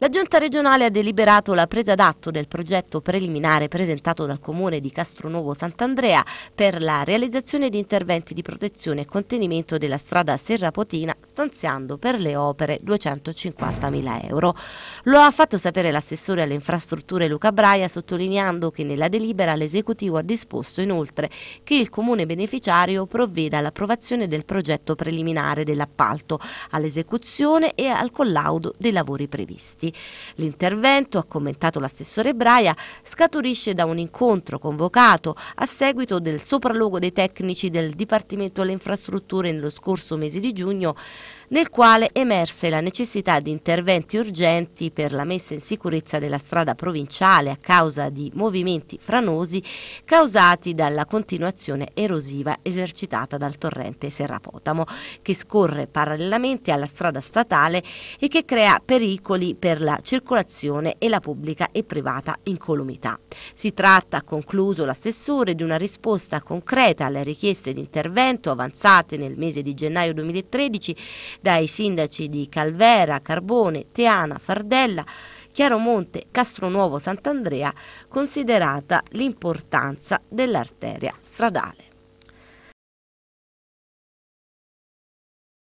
La Giunta regionale ha deliberato la presa d'atto del progetto preliminare presentato dal Comune di Castronovo Sant'Andrea per la realizzazione di interventi di protezione e contenimento della strada Serrapotina stanziando per le opere 250.000 euro. Lo ha fatto sapere l'assessore alle infrastrutture Luca Braia sottolineando che nella delibera l'esecutivo ha disposto inoltre che il comune beneficiario provveda all'approvazione del progetto preliminare dell'appalto, all'esecuzione e al collaudo dei lavori previsti. L'intervento, ha commentato l'assessore Braia, scaturisce da un incontro convocato a seguito del sopralluogo dei tecnici del Dipartimento alle Infrastrutture nello scorso mese di giugno nel quale emerse la necessità di interventi urgenti per la messa in sicurezza della strada provinciale a causa di movimenti franosi causati dalla continuazione erosiva esercitata dal torrente Serrapotamo, che scorre parallelamente alla strada statale e che crea pericoli per la circolazione e la pubblica e privata incolumità. Si tratta, concluso l'assessore, di una risposta concreta alle richieste di intervento avanzate nel mese di gennaio 2013 dai sindaci di Calvera, Carbone, Teana, Fardella, Chiaromonte, Castronuovo, Sant'Andrea, considerata l'importanza dell'arteria stradale.